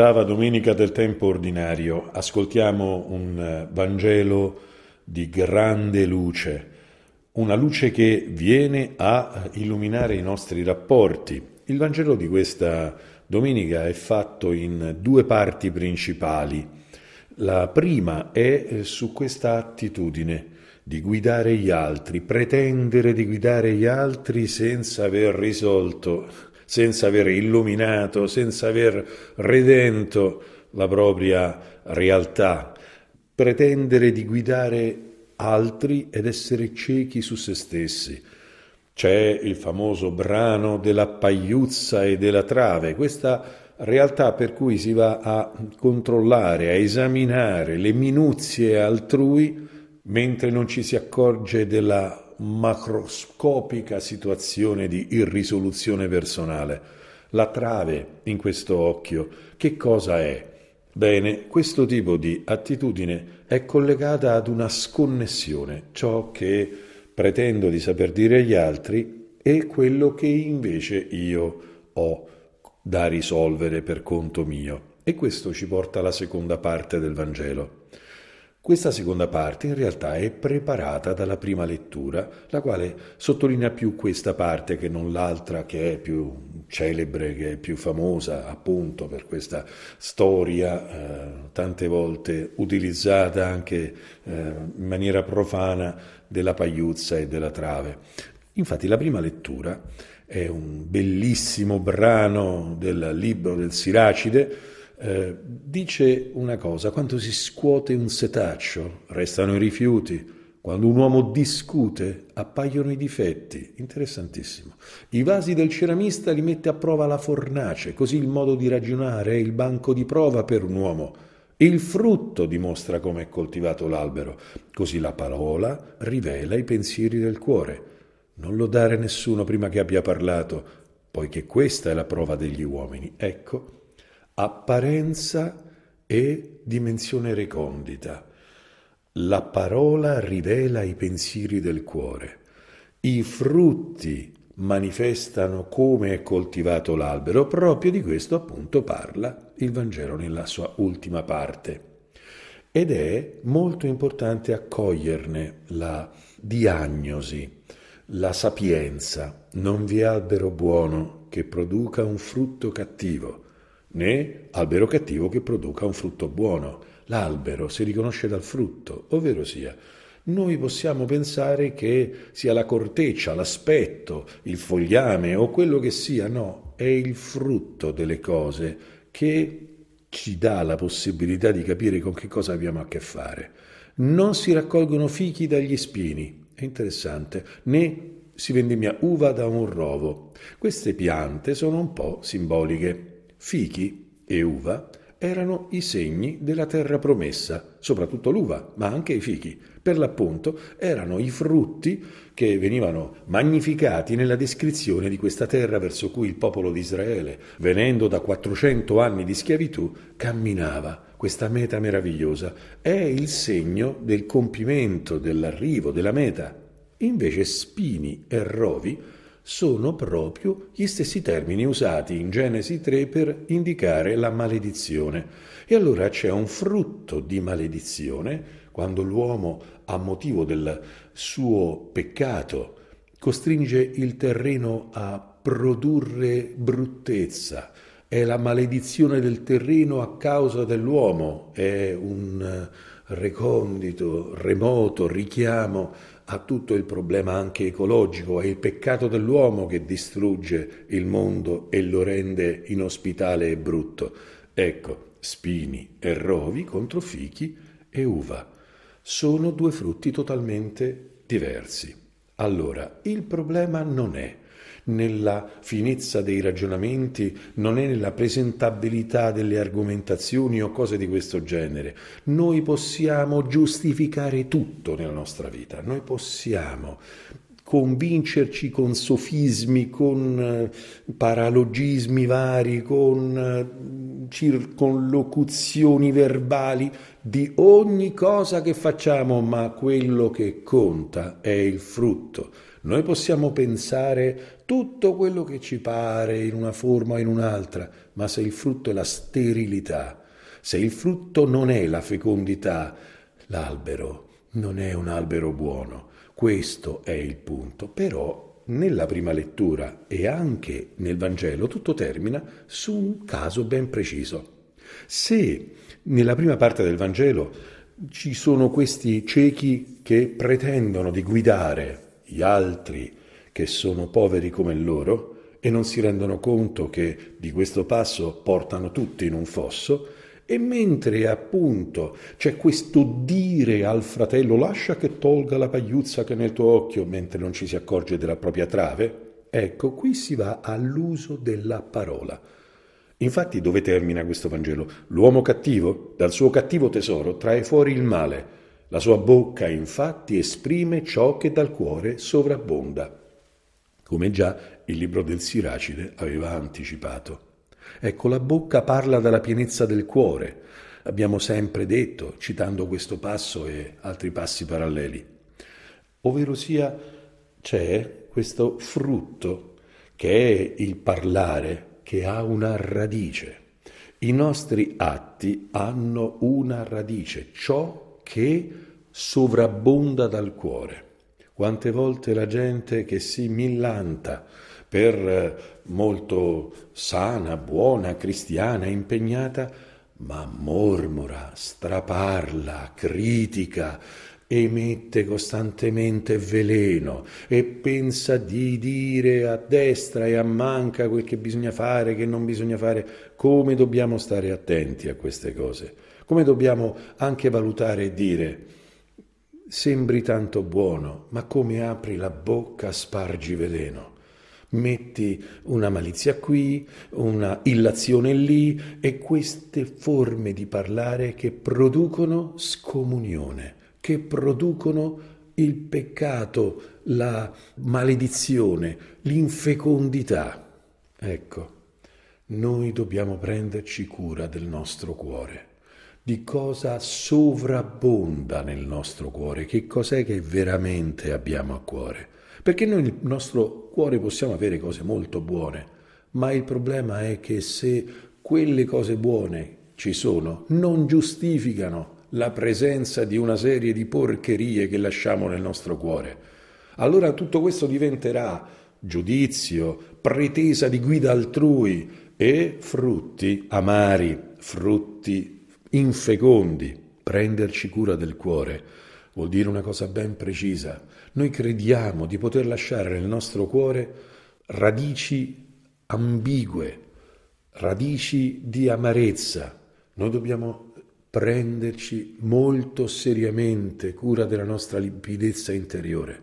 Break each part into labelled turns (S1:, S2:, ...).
S1: ottava domenica del tempo ordinario, ascoltiamo un eh, Vangelo di grande luce, una luce che viene a illuminare i nostri rapporti. Il Vangelo di questa domenica è fatto in due parti principali. La prima è eh, su questa attitudine di guidare gli altri, pretendere di guidare gli altri senza aver risolto senza aver illuminato, senza aver redento la propria realtà, pretendere di guidare altri ed essere ciechi su se stessi. C'è il famoso brano della pagliuzza e della trave, questa realtà per cui si va a controllare, a esaminare le minuzie altrui mentre non ci si accorge della macroscopica situazione di irrisoluzione personale. La trave in questo occhio, che cosa è? Bene, questo tipo di attitudine è collegata ad una sconnessione, ciò che pretendo di saper dire agli altri e quello che invece io ho da risolvere per conto mio. E questo ci porta alla seconda parte del Vangelo. Questa seconda parte in realtà è preparata dalla prima lettura, la quale sottolinea più questa parte che non l'altra che è più celebre, che è più famosa appunto per questa storia eh, tante volte utilizzata anche eh, in maniera profana della pagliuzza e della trave. Infatti la prima lettura è un bellissimo brano del libro del Siracide, eh, dice una cosa, quando si scuote un setaccio restano i rifiuti, quando un uomo discute appaiono i difetti, interessantissimo. I vasi del ceramista li mette a prova la fornace, così il modo di ragionare è il banco di prova per un uomo. Il frutto dimostra come è coltivato l'albero, così la parola rivela i pensieri del cuore. Non lodare nessuno prima che abbia parlato, poiché questa è la prova degli uomini. Ecco apparenza e dimensione recondita. La parola rivela i pensieri del cuore. I frutti manifestano come è coltivato l'albero, proprio di questo appunto parla il Vangelo nella sua ultima parte. Ed è molto importante accoglierne la diagnosi, la sapienza. Non vi è albero buono che produca un frutto cattivo, né albero cattivo che produca un frutto buono. L'albero si riconosce dal frutto, ovvero sia, noi possiamo pensare che sia la corteccia, l'aspetto, il fogliame o quello che sia, no, è il frutto delle cose che ci dà la possibilità di capire con che cosa abbiamo a che fare. Non si raccolgono fichi dagli spini, è interessante, né si vendemmia uva da un rovo. Queste piante sono un po' simboliche. Fichi e uva erano i segni della terra promessa, soprattutto l'uva, ma anche i fichi. Per l'appunto erano i frutti che venivano magnificati nella descrizione di questa terra verso cui il popolo di Israele, venendo da 400 anni di schiavitù, camminava. Questa meta meravigliosa è il segno del compimento, dell'arrivo, della meta. Invece spini e rovi sono proprio gli stessi termini usati in Genesi 3 per indicare la maledizione. E allora c'è un frutto di maledizione quando l'uomo, a motivo del suo peccato, costringe il terreno a produrre bruttezza. È la maledizione del terreno a causa dell'uomo, è un recondito, remoto richiamo a tutto il problema anche ecologico, è il peccato dell'uomo che distrugge il mondo e lo rende inospitale e brutto. Ecco, spini e rovi contro fichi e uva. Sono due frutti totalmente diversi. Allora, il problema non è nella finezza dei ragionamenti, non è nella presentabilità delle argomentazioni o cose di questo genere. Noi possiamo giustificare tutto nella nostra vita, noi possiamo convincerci con sofismi, con eh, paralogismi vari, con eh, circonlocuzioni verbali di ogni cosa che facciamo, ma quello che conta è il frutto noi possiamo pensare tutto quello che ci pare in una forma o in un'altra, ma se il frutto è la sterilità, se il frutto non è la fecondità, l'albero non è un albero buono. Questo è il punto. Però nella prima lettura e anche nel Vangelo tutto termina su un caso ben preciso. Se nella prima parte del Vangelo ci sono questi ciechi che pretendono di guidare gli altri che sono poveri come loro e non si rendono conto che di questo passo portano tutti in un fosso, e mentre appunto c'è questo dire al fratello lascia che tolga la pagliuzza che è nel tuo occhio mentre non ci si accorge della propria trave, ecco qui si va all'uso della parola. Infatti dove termina questo Vangelo? L'uomo cattivo dal suo cattivo tesoro trae fuori il male la sua bocca infatti esprime ciò che dal cuore sovrabbonda, come già il libro del Siracide aveva anticipato. Ecco, la bocca parla dalla pienezza del cuore, abbiamo sempre detto, citando questo passo e altri passi paralleli. Ovvero sia, c'è questo frutto che è il parlare, che ha una radice. I nostri atti hanno una radice, ciò che sovrabbonda dal cuore. Quante volte la gente che si millanta per eh, molto sana, buona, cristiana, impegnata, ma mormora, straparla, critica, emette costantemente veleno e pensa di dire a destra e a manca quel che bisogna fare, che non bisogna fare, come dobbiamo stare attenti a queste cose. Come dobbiamo anche valutare e dire, sembri tanto buono, ma come apri la bocca spargi veleno. Metti una malizia qui, una illazione lì e queste forme di parlare che producono scomunione, che producono il peccato, la maledizione, l'infecondità. Ecco, noi dobbiamo prenderci cura del nostro cuore di cosa sovrabbonda nel nostro cuore, che cos'è che veramente abbiamo a cuore. Perché noi nel nostro cuore possiamo avere cose molto buone, ma il problema è che se quelle cose buone ci sono, non giustificano la presenza di una serie di porcherie che lasciamo nel nostro cuore. Allora tutto questo diventerà giudizio, pretesa di guida altrui e frutti amari, frutti infecondi. Prenderci cura del cuore vuol dire una cosa ben precisa. Noi crediamo di poter lasciare nel nostro cuore radici ambigue, radici di amarezza. Noi dobbiamo prenderci molto seriamente cura della nostra limpidezza interiore.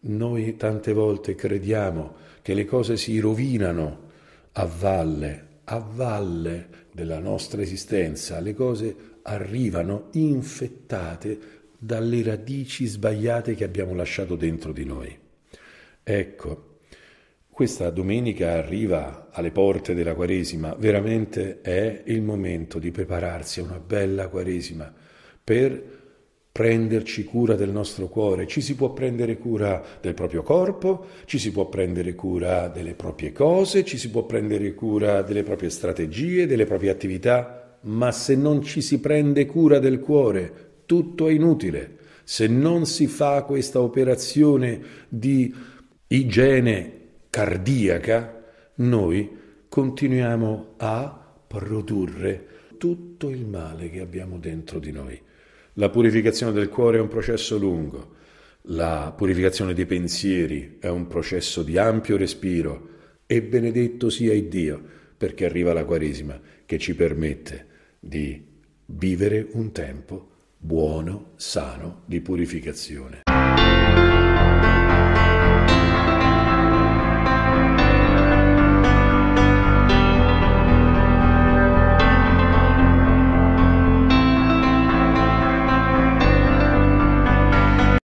S1: Noi tante volte crediamo che le cose si rovinano a valle, a valle della nostra esistenza, le cose arrivano infettate dalle radici sbagliate che abbiamo lasciato dentro di noi. Ecco, questa domenica arriva alle porte della Quaresima, veramente è il momento di prepararsi a una bella Quaresima per prenderci cura del nostro cuore, ci si può prendere cura del proprio corpo, ci si può prendere cura delle proprie cose, ci si può prendere cura delle proprie strategie, delle proprie attività, ma se non ci si prende cura del cuore, tutto è inutile. Se non si fa questa operazione di igiene cardiaca, noi continuiamo a produrre tutto il male che abbiamo dentro di noi. La purificazione del cuore è un processo lungo, la purificazione dei pensieri è un processo di ampio respiro e benedetto sia il Dio perché arriva la Quaresima che ci permette di vivere un tempo buono, sano di purificazione.